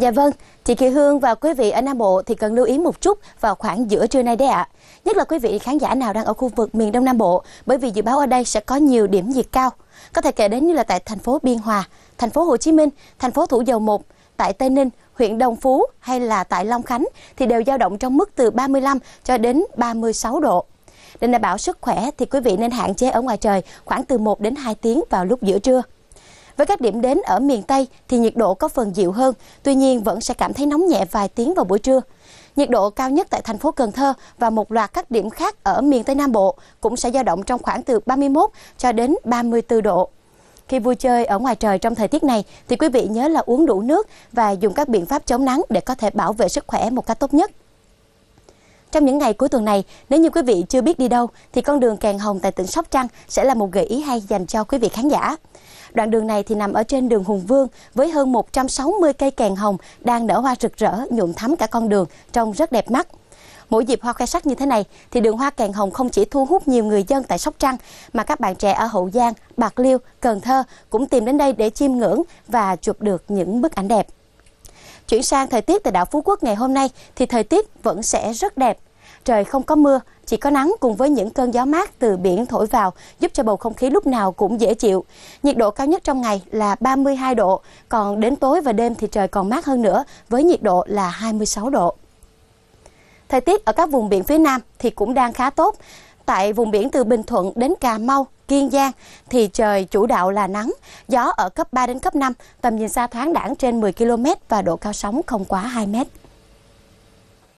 Dạ vâng, chị Kỳ Hương và quý vị ở Nam Bộ thì cần lưu ý một chút vào khoảng giữa trưa nay đấy ạ. À. Nhất là quý vị khán giả nào đang ở khu vực miền Đông Nam Bộ bởi vì dự báo ở đây sẽ có nhiều điểm nhiệt cao. Có thể kể đến như là tại thành phố Biên Hòa, thành phố Hồ Chí Minh, thành phố Thủ Dầu Một, tại Tây Ninh, huyện Đồng Phú hay là tại Long Khánh thì đều dao động trong mức từ 35 cho đến 36 độ. Để đảm bảo sức khỏe thì quý vị nên hạn chế ở ngoài trời khoảng từ 1 đến 2 tiếng vào lúc giữa trưa. Với các điểm đến ở miền Tây thì nhiệt độ có phần dịu hơn, tuy nhiên vẫn sẽ cảm thấy nóng nhẹ vài tiếng vào buổi trưa. Nhiệt độ cao nhất tại thành phố Cần Thơ và một loạt các điểm khác ở miền Tây Nam Bộ cũng sẽ dao động trong khoảng từ 31 cho đến 34 độ. Khi vui chơi ở ngoài trời trong thời tiết này thì quý vị nhớ là uống đủ nước và dùng các biện pháp chống nắng để có thể bảo vệ sức khỏe một cách tốt nhất. Trong những ngày cuối tuần này, nếu như quý vị chưa biết đi đâu thì con đường Kèn Hồng tại tỉnh Sóc Trăng sẽ là một gợi ý hay dành cho quý vị khán giả. Đoạn đường này thì nằm ở trên đường Hùng Vương với hơn 160 cây kèn hồng đang nở hoa rực rỡ, nhuộm thắm cả con đường, trông rất đẹp mắt. Mỗi dịp hoa khoe sắc như thế này thì đường hoa kèn hồng không chỉ thu hút nhiều người dân tại Sóc Trăng mà các bạn trẻ ở Hậu Giang, Bạc Liêu, Cần Thơ cũng tìm đến đây để chiêm ngưỡng và chụp được những bức ảnh đẹp. Chuyển sang thời tiết tại đảo Phú Quốc ngày hôm nay thì thời tiết vẫn sẽ rất đẹp trời không có mưa, chỉ có nắng cùng với những cơn gió mát từ biển thổi vào giúp cho bầu không khí lúc nào cũng dễ chịu. Nhiệt độ cao nhất trong ngày là 32 độ, còn đến tối và đêm thì trời còn mát hơn nữa với nhiệt độ là 26 độ. Thời tiết ở các vùng biển phía Nam thì cũng đang khá tốt. Tại vùng biển từ Bình Thuận đến Cà Mau, Kiên Giang thì trời chủ đạo là nắng, gió ở cấp 3 đến cấp 5, tầm nhìn xa thoáng đẳng trên 10 km và độ cao sóng không quá 2 mét.